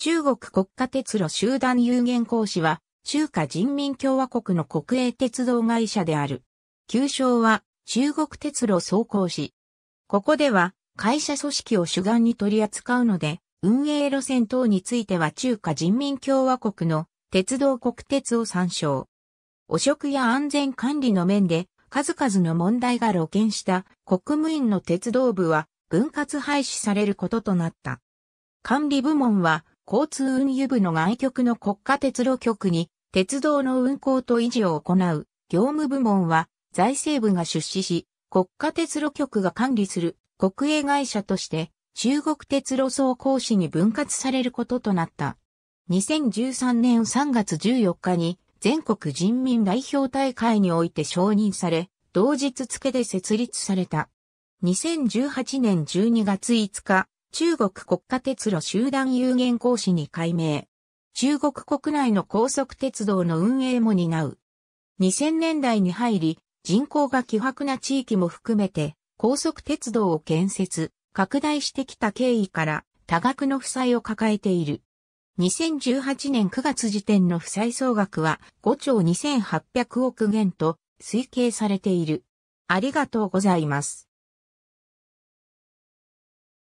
中国国家鉄路集団有限公司は、中華人民共和国の国営鉄道会社である。旧称は、中国鉄路総工司。ここでは、会社組織を主眼に取り扱うので、運営路線等については中華人民共和国の鉄道国鉄を参照。汚職や安全管理の面で、数々の問題が露見した国務院の鉄道部は分割廃止されることとなった。管理部門は交通運輸部の外局の国家鉄路局に、鉄道の運行と維持を行う業務部門は財政部が出資し、国家鉄路局が管理する国営会社として中国鉄路総工士に分割されることとなった。2013年3月14日に全国人民代表大会において承認され、同日付で設立された。2018年12月5日、中国国家鉄路集団有限公司に改名。中国国内の高速鉄道の運営も担う。2000年代に入り、人口が希薄な地域も含めて、高速鉄道を建設、拡大してきた経緯から、多額の負債を抱えている。2018年9月時点の負債総額は5兆2800億元と推計されている。ありがとうございます。